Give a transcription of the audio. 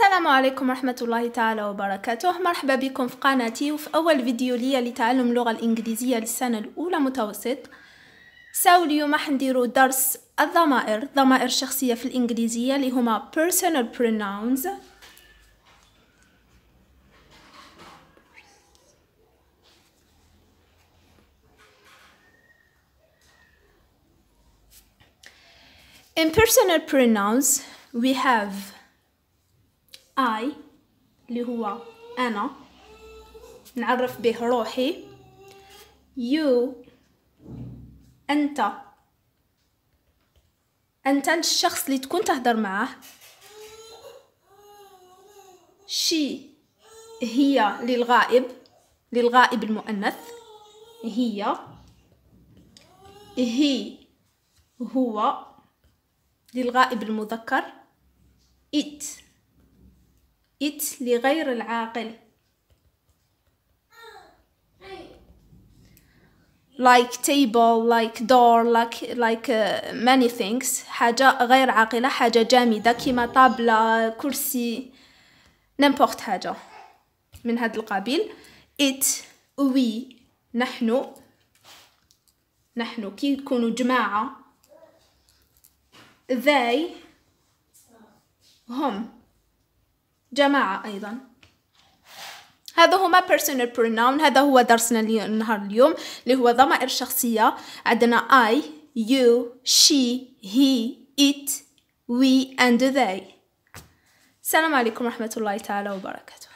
السلام عليكم ورحمة الله تعالى وبركاته مرحبا بكم في قناتي وفي أول فيديو لي لتعلم اللغة الإنجليزية للسنة الأولى متوسط ساو اليوم حنديرو درس الضمائر ضمائر شخصية في الإنجليزية اللي هما personal pronouns In personal pronouns we have I اللي هو أنا نعرف به روحي you أنت أنت الشخص اللي تكون تهضر معاه she هي للغائب للغائب المؤنث هي هي هو للغائب المذكر it إت لغير العاقل like table like door like like uh, many things حاجة غير عاقلة حاجة جامدة كيما طابلة كرسي نمبورت حاجة من هذا القبيل it we نحن نحن كي يكونوا جماعة they هم جماعة أيضا هذا هما personal pronoun هذا هو درسنا النهار اليوم اللي هو ضمائر شخصية عندنا I you she he it we and they السلام عليكم ورحمة الله تعالى وبركاته